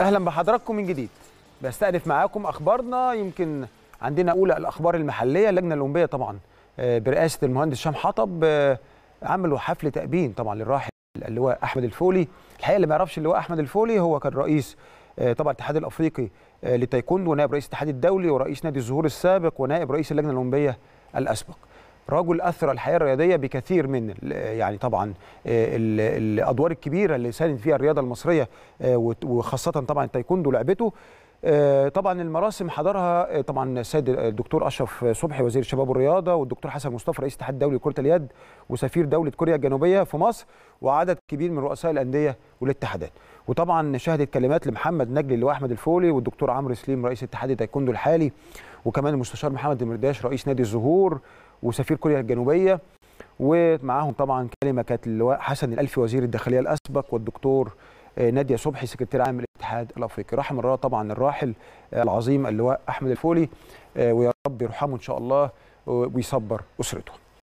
اهلا بحضراتكم من جديد بستأنف معاكم اخبارنا يمكن عندنا اولى الاخبار المحليه اللجنه الاولمبيه طبعا آه، برئاسه المهندس شام حطب آه، عملوا حفل تأبين طبعا للراحل اللواء احمد الفولي الحقيقه اللي ما يعرفش اللواء احمد الفولي هو كان رئيس آه، طبعا الاتحاد الافريقي للتايكوندو ونائب رئيس الاتحاد الدولي ورئيس نادي الزهور السابق ونائب رئيس اللجنه الاولمبيه الاسبق رجل اثر الحياه الرياضيه بكثير من يعني طبعا آه، الادوار الكبيره اللي ساندت فيها الرياضه المصريه آه، وخاصه طبعا التايكوندو لعبته آه، طبعا المراسم حضرها طبعا السيد الدكتور اشرف صبحي وزير الشباب والرياضه والدكتور حسن مصطفى رئيس الاتحاد الدولي لكره اليد وسفير دوله كوريا الجنوبيه في مصر وعدد كبير من رؤساء الانديه والاتحادات وطبعا شهدت كلمات لمحمد نجلي اللي هو احمد الفولي والدكتور عمرو سليم رئيس اتحاد التايكوندو الحالي وكمان المستشار محمد المرداش رئيس نادي الزهور وسفير كوريا الجنوبيه ومعاهم طبعا كلمه كانت اللواء حسن الالفي وزير الداخليه الاسبق والدكتور آه، ناديه صبحي سكرتير عام الاتحاد الافريقي رحم الله طبعا الراحل آه، العظيم اللواء احمد الفولي آه، ويا رب يرحمه ان شاء الله ويصبر اسرته